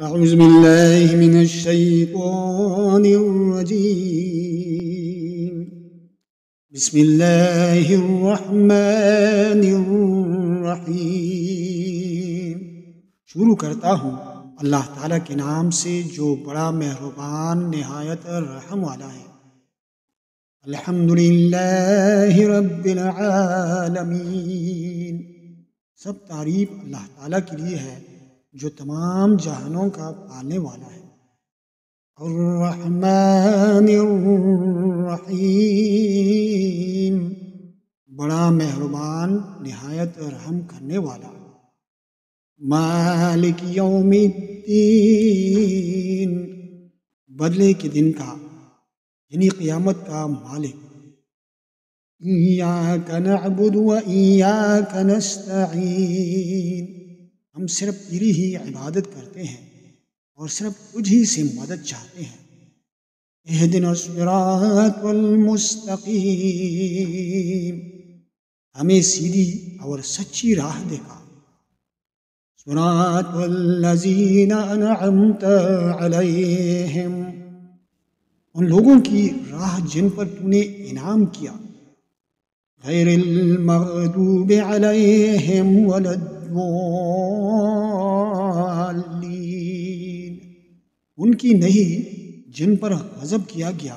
أعوذ بالله من الشيطان الرجيم بسم الله الرحمن الرحيم شروع کرتا ہوں اللہ تعالیٰ کے نام سے جو بڑا مہربان نہایت رحم والا ہے الحمد للہ رب العالمین سب تعریف اللہ تعالیٰ کے لیے ہے جو تمام جہانوں کا پالنے والا ہے الرحمن الرحیم بڑا مہربان نہایت رحم کرنے والا مالک یوم الدین بدلے کے دن کا یعنی قیامت کا مالک نعبد ہم صرف تیری ہی عبادت کرتے ہیں اور صرف تجھ ہی سے مدد چاہتے ہیں اہدنا الصراط المستقیم ہمیں سیدھی اور سچی راہ دکھا صراط الذین انعمت علیہم ان لوگوں کی راہ جن پر تو نے انعام کیا غیر المغضوب علیہم ولد ان کی نہیں جن پر غضب کیا گیا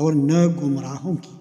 اور نہ گمراہوں کی